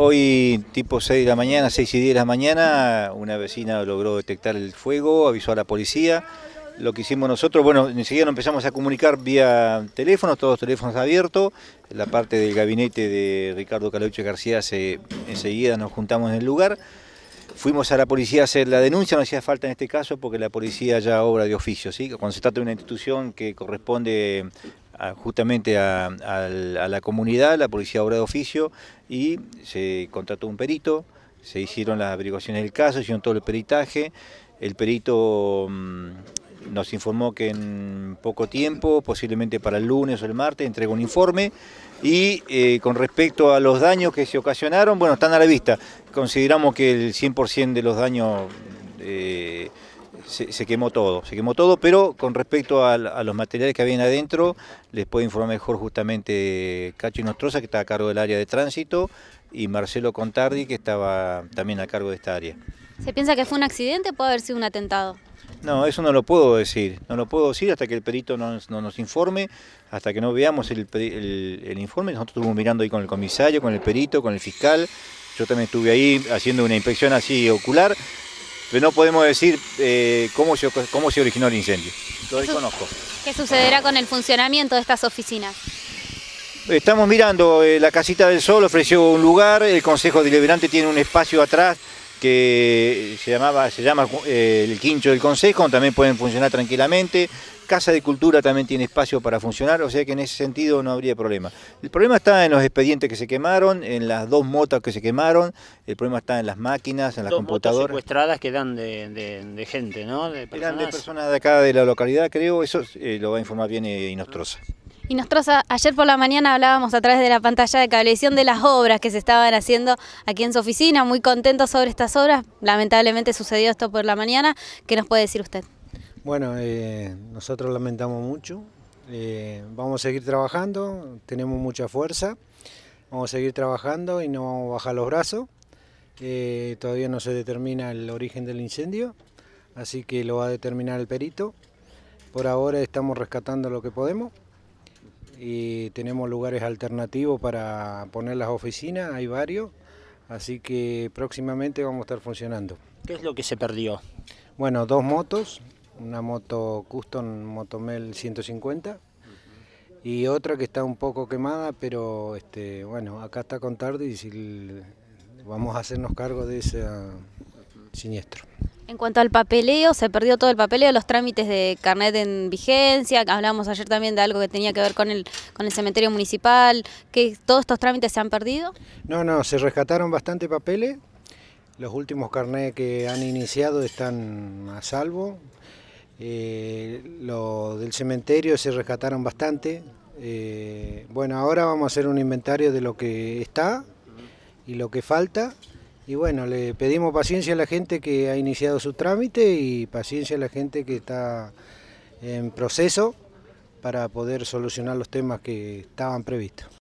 Hoy, tipo 6 de la mañana, 6 y 10 de la mañana, una vecina logró detectar el fuego, avisó a la policía. Lo que hicimos nosotros, bueno, enseguida nos empezamos a comunicar vía teléfono, todos los teléfonos abiertos. La parte del gabinete de Ricardo Calauche García, se, enseguida nos juntamos en el lugar. Fuimos a la policía a hacer la denuncia, no hacía falta en este caso porque la policía ya obra de oficio, ¿sí? Cuando se trata de una institución que corresponde justamente a, la comunidad, la policía obra de oficio, y se contrató un perito, se hicieron las averiguaciones del caso, se hicieron todo el peritaje, el perito mm, nos informó que en poco tiempo, posiblemente para el lunes o el martes, entregó un informe y eh, con respecto a los daños que se ocasionaron, bueno, están a la vista. Consideramos que el 100% de los daños eh, se, quemó todo, se quemó todo, pero con respecto a, los materiales que habían adentro, les puedo informar mejor justamente Cacho Nostroza, que está a cargo del área de tránsito, y Marcelo Contardi, que estaba también a cargo de esta área. ¿Se piensa que fue un accidente o puede haber sido un atentado? No, eso no lo puedo decir, no lo puedo decir hasta que el perito no, nos informe, hasta que no veamos el informe, nosotros estuvimos mirando ahí con el comisario, con el perito, con el fiscal, yo también estuve ahí haciendo una inspección así ocular, pero no podemos decir eh, cómo, se, originó el incendio. Lo desconozco. ¿Qué sucederá con el funcionamiento de estas oficinas? Estamos mirando, eh, la Casita del Sol ofreció un lugar, el Consejo Deliberante tiene un espacio atrás que se, llamaba, se llama eh, el quincho del Consejo, también pueden funcionar tranquilamente, Casa de Cultura también tiene espacio para funcionar, o sea que en ese sentido no habría problema. El problema está en los expedientes que se quemaron, en las dos motas que se quemaron, el problema está en las máquinas, en las dos computadoras. secuestradas que de, gente, ¿no? De personas. de acá de la localidad, creo, eso eh, lo va a informar bien eh, Inostrosa. Y ayer por la mañana hablábamos a través de la pantalla de cablevisión de las obras que se estaban haciendo aquí en su oficina, muy contentos sobre estas obras. Lamentablemente sucedió esto por la mañana. ¿Qué nos puede decir usted? Bueno, eh, nosotros lamentamos mucho. Eh, vamos a seguir trabajando, tenemos mucha fuerza. Vamos a seguir trabajando y no vamos a bajar los brazos. Eh, todavía no se determina el origen del incendio, así que lo va a determinar el perito. Por ahora estamos rescatando lo que podemos y tenemos lugares alternativos para poner las oficinas, hay varios, así que próximamente vamos a estar funcionando. ¿Qué es lo que se perdió? Bueno, dos motos, una moto custom Motomel 150 y otra que está un poco quemada, pero este, bueno, acá está con tarde y si vamos a hacernos cargo de ese siniestro. En cuanto al papeleo, se perdió todo el papeleo, los trámites de carnet en vigencia, hablábamos ayer también de algo que tenía que ver con el, con el cementerio municipal, que todos estos trámites se han perdido. No, no, se rescataron bastante papeles, los últimos carnets que han iniciado están a salvo, eh, lo del cementerio se rescataron bastante. Eh, bueno, ahora vamos a hacer un inventario de lo que está y lo que falta. Y bueno, le pedimos paciencia a la gente que ha iniciado su trámite y paciencia a la gente que está en proceso para poder solucionar los temas que estaban previstos.